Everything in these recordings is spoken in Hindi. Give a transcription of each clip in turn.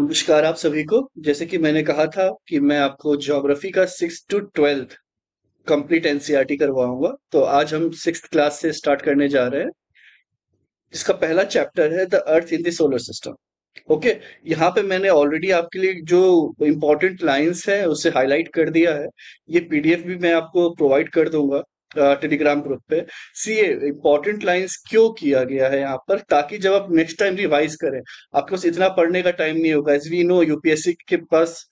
नमस्कार आप सभी को जैसे कि मैंने कहा था कि मैं आपको ज्योग्राफी का six to twelfth complete NCERT करवाऊंगा तो आज हम सिक्स क्लास से स्टार्ट करने जा रहे हैं इसका पहला चैप्टर है the Earth in the solar system okay यहाँ पे मैंने ऑलरेडी आपके लिए जो इम्पोर्टेंट लाइंस है उसे हाईलाइट कर दिया है ये पीडीएफ भी मैं आपको प्रोवाइड कर दूंगा टेलीग्राम ग्रुप पे सी ए इंपॉर्टेंट लाइन क्यों किया गया है यहाँ पर ताकि जब आप नेक्स्ट टाइम रिवाइज करें आपके पास इतना पढ़ने का टाइम नहीं होगा एज वी नो यूपीएससी के पास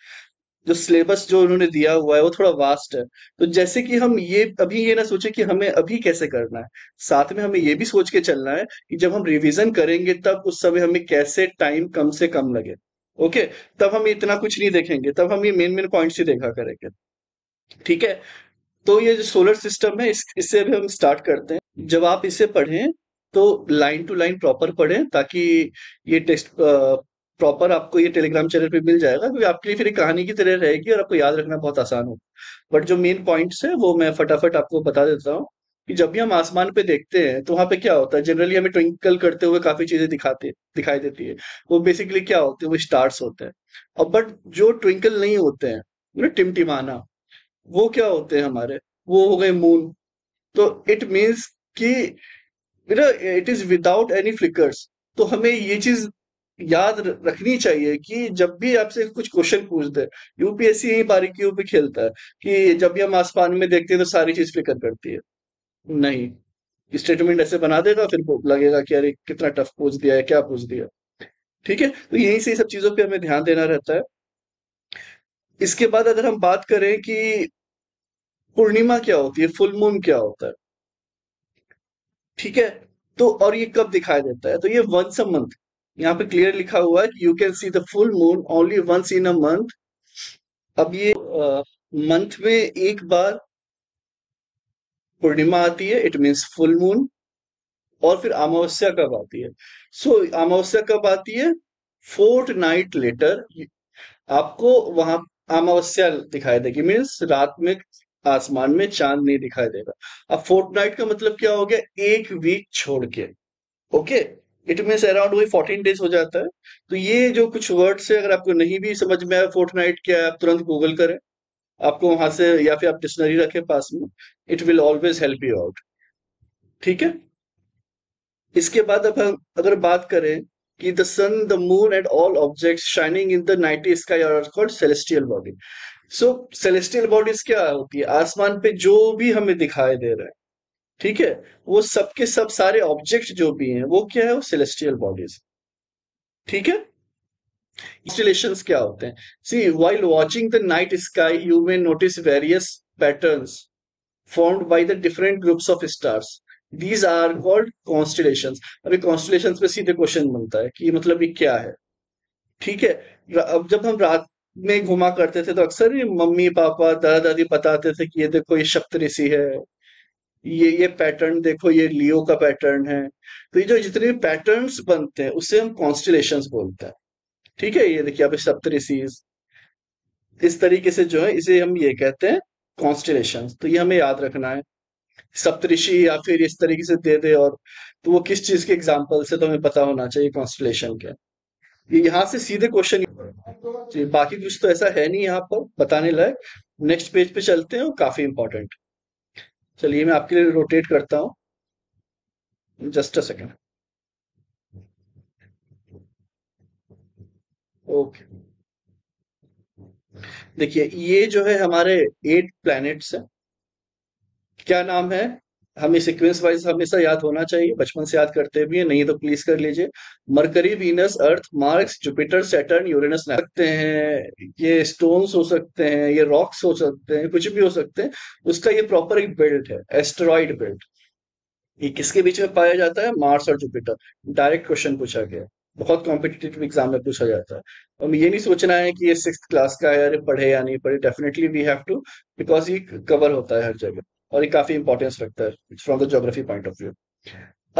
जो सिलेबस जो उन्होंने दिया हुआ है वो थोड़ा वास्ट है तो जैसे कि हम ये अभी ये ना सोचे कि हमें अभी कैसे करना है साथ में हमें ये भी सोच के चलना है कि जब हम रिविजन करेंगे तब उस समय हमें कैसे टाइम कम से कम लगे ओके तब हम इतना कुछ नहीं देखेंगे तब हम ये मेन मेन पॉइंट्स ही देखा करेंगे ठीक है तो ये जो सोलर सिस्टम है इस, इससे अभी हम स्टार्ट करते हैं जब आप इसे पढ़ें तो लाइन टू लाइन प्रॉपर पढ़ें ताकि ये टेक्स्ट प्रॉपर आपको ये टेलीग्राम चैनल पे मिल जाएगा क्योंकि आपके लिए फिर कहानी की तरह रहेगी और आपको याद रखना बहुत आसान हो बट जो मेन पॉइंट्स है वो मैं फटाफट आपको बता देता हूँ कि जब भी हम आसमान पे देखते हैं तो वहाँ पे क्या होता है जनरली हमें ट्विंकल करते हुए काफी चीजें दिखाते दिखाई देती है वो बेसिकली क्या होते हैं वो स्टार्स होते हैं और बट जो ट्विंकल नहीं होते हैं टिमटिमाना वो क्या होते हैं हमारे वो हो गए मून तो इट मीन्स कि it is without any flickers तो हमें ये चीज याद रखनी चाहिए कि जब भी आपसे कुछ क्वेश्चन पूछ दे यूपीएससी यही बारीकियों पे खेलता है कि जब भी हम आसमान में देखते हैं तो सारी चीज फ्लिकर करती है नहीं स्टेटमेंट ऐसे बना देगा फिर लगेगा कि अरे कितना टफ पूछ दिया है क्या पूछ दिया ठीक है तो यहीं से सब चीजों पे हमें ध्यान देना रहता है इसके बाद अगर हम बात करें कि पूर्णिमा क्या होती है फुल मून क्या होता है ठीक है तो और ये कब दिखाई देता है तो ये वंस अ मंथ यहाँ पे क्लियर लिखा हुआ है you can see the full moon only once in a month अब ये मंथ uh, में एक बार पूर्णिमा आती है इट मीन्स फुल मून और फिर अमावस्या कब आती है सो so, अमावस्या कब आती है फोर्थ नाइट लेटर आपको वहां अमावस्या दिखाई देगी मीन्स रात में आसमान में चांद नहीं दिखाई देगा अब फोर्टनाइट का मतलब क्या हो गया एक वीक छोड़ के ओके इट मीन अराउंड वही फोर्टीन डेज हो जाता है तो ये जो कुछ वर्ड्स है अगर आपको नहीं भी समझ में आया फोर्टनाइट क्या आप तुरंत गूगल करें आपको वहां से या फिर आप डिक्शनरी रखें पास में it will always help you out ठीक है इसके बाद अब हम अगर बात करें कि the sun the moon and all objects shining in the night sky are called celestial body so celestial bodies क्या होती है आसमान पे जो भी हमें दिखाई दे रहा है ठीक है वो सबके सब सारे ऑब्जेक्ट जो भी हैं वो क्या है वो सेलेस्टियल बॉडीज ठीक है इंस्टिलेशन क्या होते हैं see while watching the night sky you may notice various pattern form by the different groups of stars these are called constellation अभी कॉन्स्टिलेशन पे सीधे क्वेश्चन बनता है कि मतलब ये क्या है ठीक है अब जब हम रात में घुमा करते थे तो अक्सर ही मम्मी पापा दादा दादी बताते थे कि ये देखो ये ऋषि है ये ये पैटर्न देखो ये लियो का पैटर्न है तो ये जो जितने पैटर्न्स बनते हैं उसे हम कॉन्स्टिलेशन बोलते हैं ठीक है ये देखिए आप सप्त ऋषि इस तरीके से जो है इसे हम ये कहते हैं कॉन्स्टिलेशन तो ये हमें याद रखना है सप्तऋषि या फिर इस तरीके से दे दे और तो वो किस चीज के एग्जाम्पल से तो हमें पता होना चाहिए कॉन्स्टिलेशन के ये यहां से सीधे क्वेश्चन बाकी कुछ तो ऐसा है नहीं यहाँ पर बताने लायक नेक्स्ट पेज पे चलते हैं काफी इंपॉर्टेंट चलिए मैं आपके लिए रोटेट करता हूँ जस्ट अ सेकेंड ओके देखिए ये जो है हमारे एट प्लैनेट्स हैं क्या नाम है हमें सिक्वेंस वाइज हमेशा याद होना चाहिए बचपन से याद करते भी हैं नहीं तो प्लीज कर लीजिए Mercury Venus Earth Mars Jupiter Saturn Uranus सकते हैं ये स्टोन्स हो सकते हैं ये रॉक्स हो सकते हैं कुछ भी हो सकते हैं उसका ये प्रॉपर एक बेल्ट है एस्ट्रॉइड बेल्ट ये किसके बीच में पाया जाता है मार्स और जुपिटर डायरेक्ट क्वेश्चन पूछा गया बहुत कॉम्पिटेटिव एग्जाम में पूछा जाता है हमें ये नहीं सोचना है कि ये सिक्स क्लास का है पढ़े या नहीं पढ़े definitely we have to because ये कवर होता है हर जगह और ये काफी इंपॉर्टेंस रखता है from the geography point of view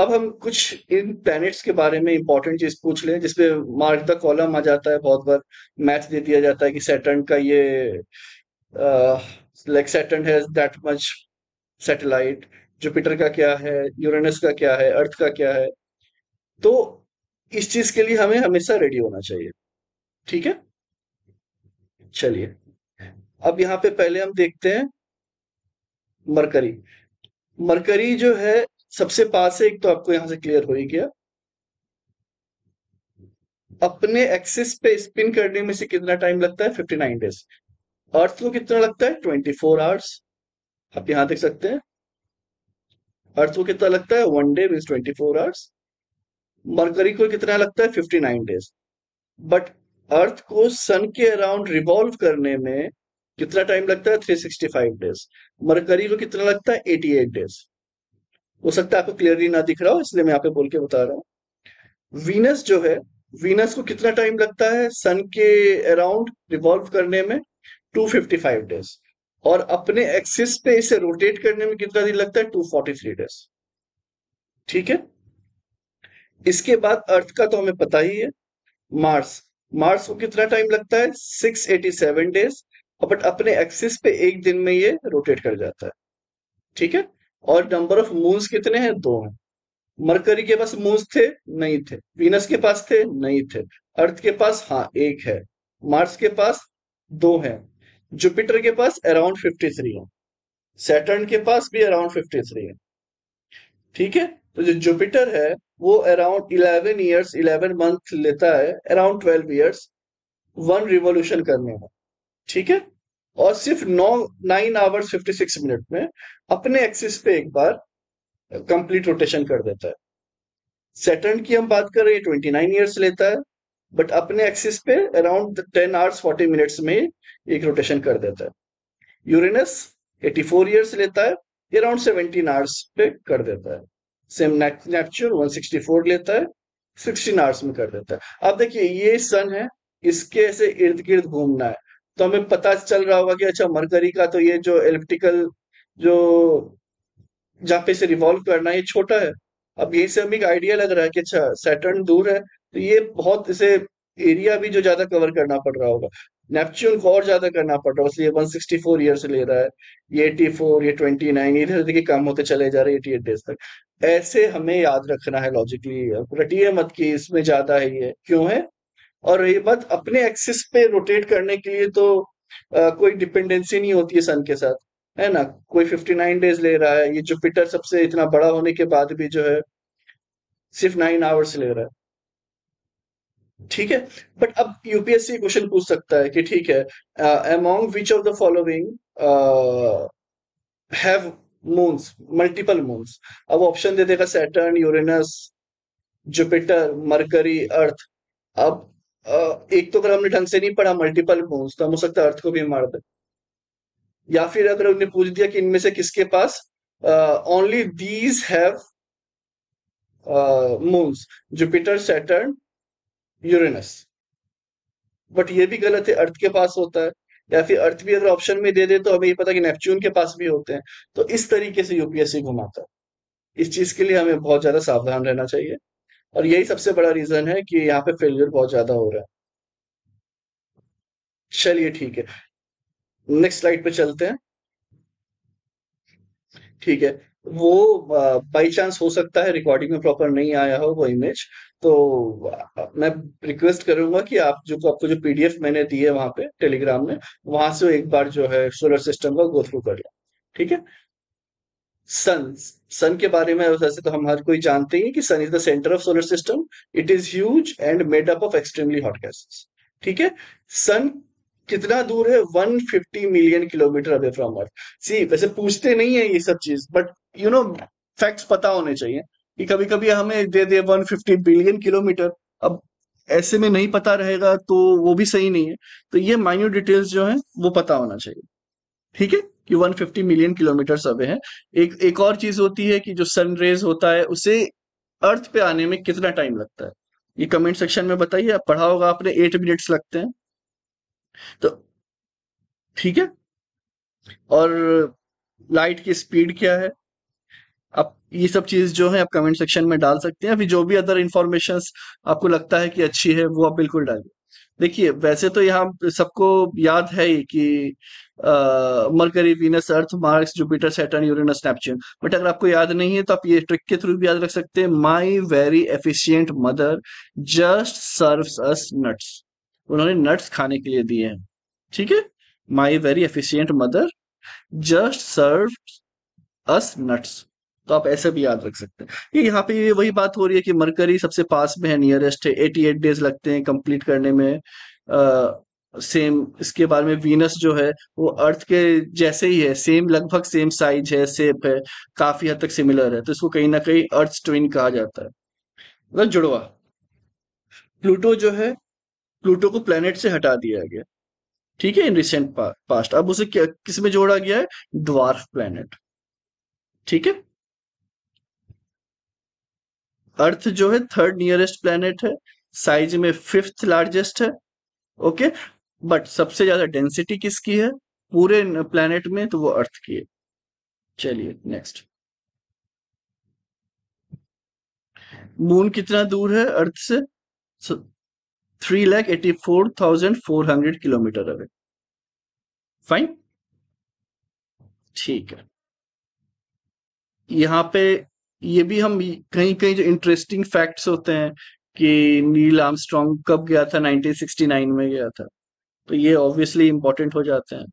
अब हम कुछ इन प्लैनेट्स के बारे में इंपॉर्टेंट चीज पूछ लें जिसपे मार्क द कॉलम आ जाता है बहुत बार मैथ दे दिया जाता है कि सैटर्न का ये like Saturn has that much satellite Jupiter का क्या है यूरेनस का क्या है अर्थ का क्या है तो इस चीज के लिए हमें हमेशा रेडी होना चाहिए ठीक है चलिए अब यहाँ पे पहले हम देखते हैं मरकरी मरकरी जो है सबसे पास है एक तो आपको यहां से क्लियर हो ही गया अपने एक्सिस पे स्पिन करने में से कितना टाइम लगता है 59 डेज अर्थ को कितना लगता है 24 फोर आवर्स आप यहां देख सकते हैं अर्थ को कितना लगता है one day mean twenty four hours Mercury को कितना लगता है 59 डेज बट अर्थ को सन के अराउंड रिवॉल्व करने में कितना टाइम लगता है three sixty five days Mercury को कितना लगता है एटी एट डेज हो सकता है आपको क्लियरली ना दिख रहा हो इसलिए मैं यहाँ पे बोल के बता रहा हूँ वीनस जो है वीनस को कितना टाइम लगता है सन के अराउंड रिवॉल्व करने में टू फिफ्टी फाइव डेज और अपने एक्सिस पे इसे रोटेट करने में कितना दिन लगता है टू फोर्टी थ्री डेज ठीक है इसके बाद अर्थ का तो हमें पता ही है मार्स मार्स को कितना टाइम लगता है six eighty seven days but अपने एक्सिस पे एक दिन में ये रोटेट कर जाता है ठीक है और नंबर ऑफ मून्स कितने हैं दो हैं मरकरी के पास मून्स थे नहीं थे वीनस के पास थे नहीं थे अर्थ के पास हाँ एक है मार्स के पास दो है जुपिटर के पास अराउंड फिफ्टी थ्री है सैटर्न के पास भी अराउंड फिफ्टी थ्री है ठीक है तो जो जुपिटर है वो around eleven years eleven month लेता है around twelve years one revolution करने में ठीक है और सिर्फ नौ nine hours fifty six minute में अपने एक्सिस पे एक बार कंप्लीट रोटेशन कर देता है सेटर्न की हम बात कर रहे हैं ट्वेंटी नाइन ईयर्स लेता है बट अपने एक्सिस पे around ten hours forty minutes में एक रोटेशन कर देता है यूरेनस फोर ईयर्स लेता है अराउंड सेवेंटीन आवर्स पे कर देता है सेम नेपच्यून फोर लेता है सिक्सटीन आवर्स में कर देता है अब देखिए ये सन है इसके ऐसे इर्द गिर्द घूमना है तो हमें पता चल रहा होगा कि अच्छा मरकरी का तो ये जो एलिप्टिकल जो जहाँ पे से रिवॉल्व करना है ये छोटा है अब यही से हमें एक आइडिया लग रहा है कि अच्छा सैटर्न दूर है तो ये बहुत इसे एरिया भी जो ज्यादा कवर करना पड़ रहा होगा नेपच्यून को और ज्यादा करना पड़ रहा है इसलिए 164 ईयर से ले रहा है ये 84 ये 29 इधर देखिए काम होते चले जा रहे एटी एट डेज तक ऐसे हमें याद रखना है लॉजिकली रटिए मत की इसमें ज्यादा है ये क्यों है और रही बात अपने एक्सिस पे रोटेट करने के लिए तो आ, कोई डिपेंडेंसी नहीं होती है सन के साथ है ना कोई 59 डेज ले रहा है ये जुपिटर सबसे इतना बड़ा होने के बाद भी जो है सिर्फ नाइन आवर्स ले रहा है ठीक है बट अब यूपीएससी क्वेश्चन पूछ सकता है कि ठीक है among which of the following have moons multiple moons अब ऑप्शन दे देगा Saturn Uranus Jupiter Mercury Earth अब एक तो अगर हमने ढंग से नहीं पढ़ा मल्टीपल बोन्स तो हम हो सकता है अर्थ को भी मार दे या फिर अगर उन्हें पूछ दिया कि इनमें से किसके पास only these have moons Jupiter Saturn Uranus but ये भी गलत है अर्थ के पास होता है या फिर अर्थ भी अगर ऑप्शन में दे दे तो हमें ये पता कि नेपच्यून के पास भी होते हैं तो इस तरीके से यूपीएससी घुमाता है इस चीज के लिए हमें बहुत ज्यादा सावधान रहना चाहिए और यही सबसे बड़ा रीजन है कि यहाँ पे फेलियर बहुत ज्यादा हो रहा है चलिए ठीक है नेक्स्ट स्लाइड पे चलते हैं ठीक है वो बाई चांस हो सकता है रिकॉर्डिंग में प्रॉपर नहीं आया हो वो इमेज तो मैं रिक्वेस्ट करूंगा कि आप जो आपको जो पीडीएफ मैंने दी है वहां पे टेलीग्राम में वहां से एक बार जो है सोलर सिस्टम का गो थ्रू कर लें ठीक है सन सन के बारे में वैसे तो हम हर कोई जानते हैं कि sun is the centre of solar system it is huge and made up of extremely hot gases ठीक है सन कितना दूर है 150 million kilometre away from Earth see वैसे पूछते नहीं है ये सब चीज बट यू नो फैक्ट्स पता होने चाहिए कि कभी कभी हमें दे दे 150 बिलियन किलोमीटर अब ऐसे में नहीं पता रहेगा तो वो भी सही नहीं है तो ये माइन्यूट डिटेल्स जो है वो पता होना चाहिए ठीक है कि 150 मिलियन किलोमीटर सर्वे है एक एक और चीज होती है कि जो सन रेज होता है उसे अर्थ पे आने में कितना टाइम लगता है ये कमेंट सेक्शन में बताइए आप पढ़ा होगा आपने एट मिनट्स लगते हैं तो ठीक है और लाइट की स्पीड क्या है आप ये सब चीज जो है आप कमेंट सेक्शन में डाल सकते हैं अभी जो भी अदर इंफॉर्मेशन आपको लगता है कि अच्छी है वो आप बिल्कुल डालिए देखिए वैसे तो यहाँ सबको याद है कि Mercury Venus Earth Mars Jupiter Saturn Uranus Neptune but अगर आपको याद नहीं है तो आप ये ट्रिक के थ्रू भी याद रख सकते हैं my very efficient mother just serve us nuts उन्होंने नट्स खाने के लिए दिए हैं ठीक है my very efficient mother just serve us nuts तो आप ऐसे भी याद रख सकते हैं यहाँ पे ये वही बात हो रही है कि मरकरी सबसे पास में है नियरेस्ट है 88 डेज लगते हैं कंप्लीट करने में uh, सेम इसके बारे में वीनस जो है वो अर्थ के जैसे ही है सेम लगभग सेम साइज है सेप है काफी हद तक सिमिलर है तो इसको कहीं ना कहीं अर्थ ट्विन कहा जाता है मतलब जुड़वा प्लूटो जो है प्लूटो को प्लेनेट से हटा दिया गया ठीक है इन रिसेंट पा, पास्ट अब उसे क्या किस में जोड़ा गया है ड्वार्फ प्लेनेट ठीक है अर्थ जो है थर्ड नियरेस्ट प्लेनेट है साइज में फिफ्थ लार्जेस्ट है ओके बट सबसे ज्यादा डेंसिटी किसकी है पूरे प्लेनेट में तो वो अर्थ की है चलिए नेक्स्ट मून कितना दूर है अर्थ से three lakh eighty four thousand four hundred kilometre away fine ठीक है यहाँ पे ये भी हम कहीं कहीं जो इंटरेस्टिंग फैक्ट्स होते हैं कि नील आर्मस्ट्रॉन्ग कब गया था 1969 में गया था तो ये ऑब्वियसली इंपॉर्टेंट हो जाते हैं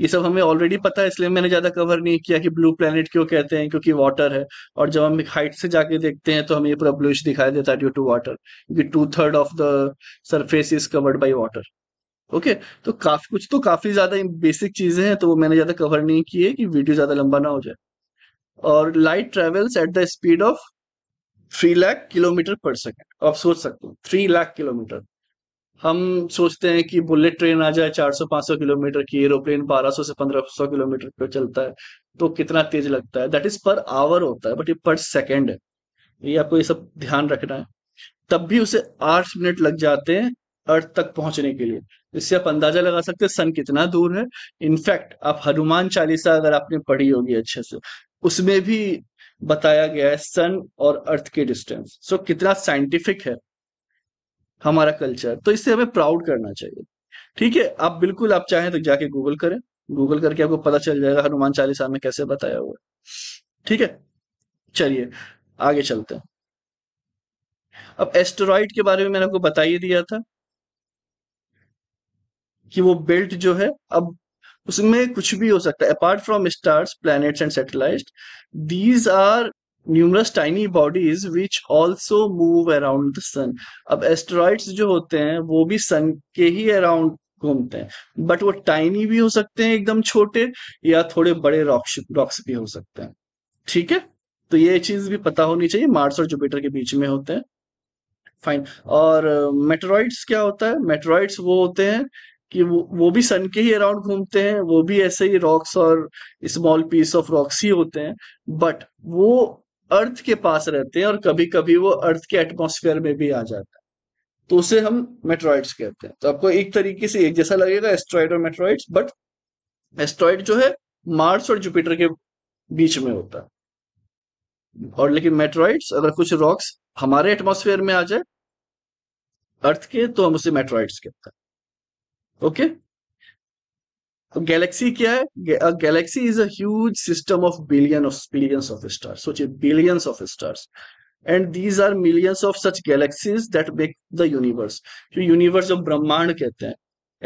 ये सब हमें ऑलरेडी पता है इसलिए मैंने ज्यादा कवर नहीं किया कि ब्लू प्लेनेट क्यों कहते हैं क्योंकि वाटर है और जब हम हाइट से जाके देखते हैं तो हमें ये पूरा ब्लूश दिखाई देता है ड्यू टू वाटर क्योंकि two third of the surface is covered by water okay तो काफी कुछ तो काफी ज्यादा बेसिक चीजें हैं तो वो मैंने ज्यादा कवर नहीं की है कि वीडियो ज्यादा लंबा ना हो जाए और light travels at the speed of three lakh kilometre per second आप सोच सकते हो थ्री लाख किलोमीटर हम सोचते हैं कि बुलेट ट्रेन आ जाए 400-500 किलोमीटर की एरोप्लेन 1200 से 1500 किलोमीटर पर चलता है तो कितना तेज लगता है दैट इज पर आवर होता है बट ये पर सेकेंड है ये आपको ये सब ध्यान रखना है तब भी उसे आठ मिनट लग जाते हैं अर्थ तक पहुंचने के लिए इससे आप अंदाजा लगा सकते हैं सन कितना दूर है इनफैक्ट आप हनुमान चालीसा अगर आपने पढ़ी होगी अच्छे से उसमें भी बताया गया है सन और अर्थ के डिस्टेंस सो so, कितना साइंटिफिक है हमारा कल्चर तो इससे हमें प्राउड करना चाहिए ठीक है आप बिल्कुल आप चाहें तो जाके गूगल करें गूगल करके आपको पता चल जाएगा हनुमान चालीसा में कैसे बताया हुआ ठीक है चलिए आगे चलते हैं अब एस्टेरॉइड के बारे में मैंने आपको बता ही दिया था कि वो बेल्ट जो है अब उसमें कुछ भी हो सकता है apart from stars planets and satellite these are numerous tiny bodies which also move around the sun अब asteroids जो होते हैं वो भी सन के ही अराउंड घूमते हैं बट वो टाइनी भी हो सकते हैं एकदम छोटे या थोड़े बड़े रॉक्स रॉक्स भी हो सकते हैं ठीक है तो ये चीज भी पता होनी चाहिए मार्स और जुपिटर के बीच में होते हैं फाइन और मेट्रॉइड्स uh, क्या होता है मेट्रॉइड्स वो होते हैं कि वो वो भी सन के ही अराउंड घूमते हैं वो भी ऐसे ही रॉक्स और स्मॉल पीस ऑफ रॉक्स ही होते हैं बट वो अर्थ के पास रहते हैं और कभी कभी वो अर्थ के एटमोस्फेयर में भी आ जाता है तो उसे हम मेट्रॉइड्स कहते हैं तो आपको एक तरीके से एक जैसा लगेगा एस्ट्रॉइड और मेट्रॉइड्स बट एस्ट्रॉइड जो है मार्स और जुपिटर के बीच में होता है और लेकिन मेट्रॉइड्स अगर कुछ रॉक्स हमारे एटमोस्फेयर में आ जाए अर्थ के तो हम उसे मेट्रॉइड्स कहते हैं ओके तो गैलेक्सी क्या है galaxy is a system of billion of billions of stars सोचिए billions of stars and these are millions of such galaxies that make the universe जो यूनिवर्स जो ब्रह्मांड कहते हैं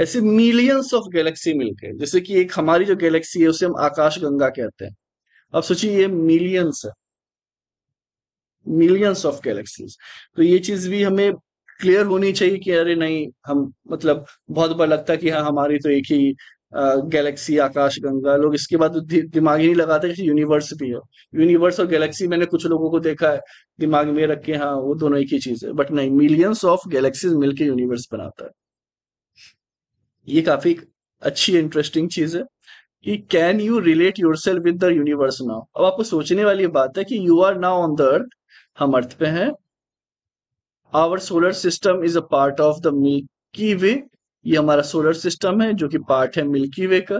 ऐसे मिलियंस ऑफ गैलेक्सी मिलके जैसे कि एक हमारी जो गैलेक्सी है उसे हम आकाश गंगा कहते हैं अब सोचिए ये मिलियंस है मिलियंस ऑफ गैलेक्सीज तो ये चीज भी हमें क्लियर होनी चाहिए कि अरे नहीं हम मतलब बहुत बार लगता है कि हाँ हमारी तो एक ही गैलेक्सी आकाश गंगा लोग इसके बाद दि, दिमाग ही नहीं लगाते कि यूनिवर्स भी हो यूनिवर्स और गैलेक्सी मैंने कुछ लोगों को देखा है दिमाग में रख के हाँ वो दोनों एक ही चीज है बट नहीं मिलियंस ऑफ गैलेक्सीज मिलकर यूनिवर्स बनाता है ये काफी अच्छी इंटरेस्टिंग चीज है कि can you relate yourself with the universe now अब आपको सोचने वाली बात है कि you are now on the earth हम अर्थ पे हैं our solar system is a part of the Milky Way ये हमारा सोलर सिस्टम है जो कि पार्ट है मिल्की वे का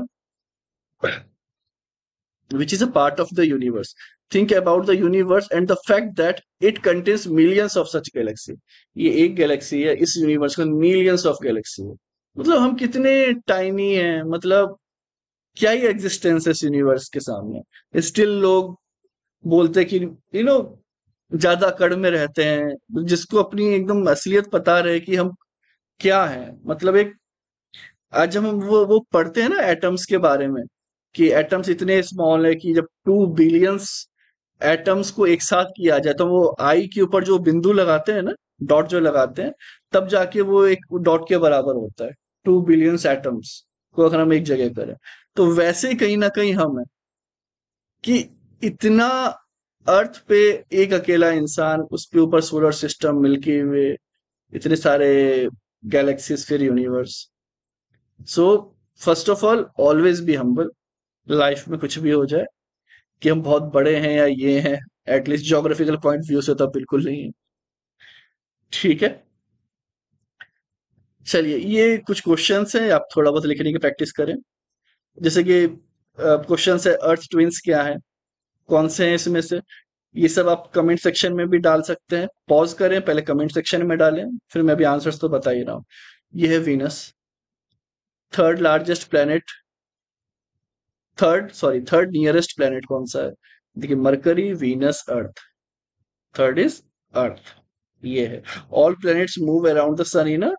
which is a part of the universe think about the universe and the fact that it contains millions of such galaxy ये एक गैलेक्सी है इस यूनिवर्स का मिलियंस ऑफ गैलेक्सी है मतलब हम कितने टाइनी हैं मतलब क्या ही एग्जिस्टेंस है इस यूनिवर्स के सामने स्टिल लोग बोलते कि यू नो ज्यादा कड़ में रहते हैं जिसको अपनी एकदम असलियत पता रहे कि हम क्या है मतलब एक आज हम वो वो पढ़ते हैं ना एटम्स के बारे में कि एटम्स इतने स्मॉल है कि जब टू बिलियंस एटम्स को एक साथ किया जाए तो वो आई के ऊपर जो बिंदु लगाते हैं ना डॉट जो लगाते हैं तब जाके वो एक डॉट के बराबर होता है टू बिलियंस एटम्स को अगर हम एक जगह करें तो वैसे कहीं ना कहीं हम है कि इतना अर्थ पे एक अकेला इंसान उसके ऊपर सोलर सिस्टम मिल्की वे इतने सारे galaxies फिर universe so first of all always be humble life में कुछ भी हो जाए कि हम बहुत बड़े हैं या ये हैं एटलीस्ट जोग्राफिकल पॉइंट व्यू से तो बिल्कुल नहीं है ठीक है चलिए ये कुछ क्वेश्चन हैं आप थोड़ा बहुत लिखने की प्रैक्टिस करें जैसे कि क्वेश्चन है अर्थ ट्विंस क्या है कौन से हैं इसमें से ये सब आप कमेंट सेक्शन में भी डाल सकते हैं पॉज करें पहले कमेंट सेक्शन में डालें फिर मैं भी आंसर्स तो बता ही रहा हूं ये है Venus third largest planet third sorry third nearest planet कौन सा है देखिए Mercury Venus earth third is earth ये है all planets move around the sun in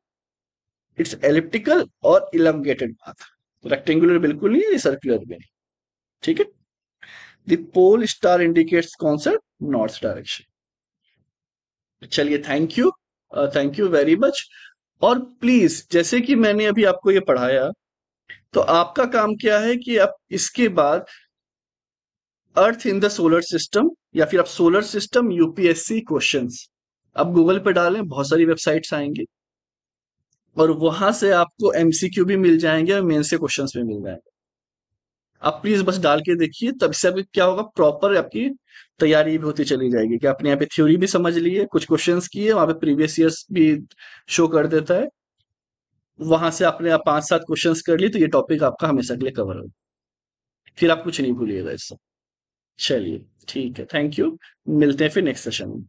its elliptical और इलमगेटेड पाथ रेक्टेंगुलर बिल्कुल नहीं है सर्कुलर भी नहीं ठीक है the pole star indicates कौन सा नॉर्थ डायरेक्शन चलिए thank you thank you very much और प्लीज जैसे कि मैंने अभी आपको ये पढ़ाया तो आपका काम क्या है कि आप इसके बाद earth in the solar system या फिर आप सोलर सिस्टम यूपीएससी क्वेश्चंस आप गूगल पे डालें बहुत सारी वेबसाइट्स आएंगी और वहां से आपको एमसीक्यू भी मिल जाएंगे और मेन से क्वेश्चन भी मिल जाएंगे आप प्लीज बस डाल के देखिए तब से अभी क्या होगा प्रॉपर आपकी तैयारी भी होती चली जाएगी कि आपने यहाँ पे थ्योरी भी समझ ली है कुछ क्वेश्चन किए वहां पे प्रीवियस ईयर्स भी शो कर देता है वहां से आपने आप पांच सात क्वेश्चंस कर लिए तो ये टॉपिक आपका हमेशा के लिए कवर हो फिर आप कुछ नहीं भूलिएगा इससे चलिए ठीक है थैंक यू मिलते हैं फिर नेक्स्ट सेशन में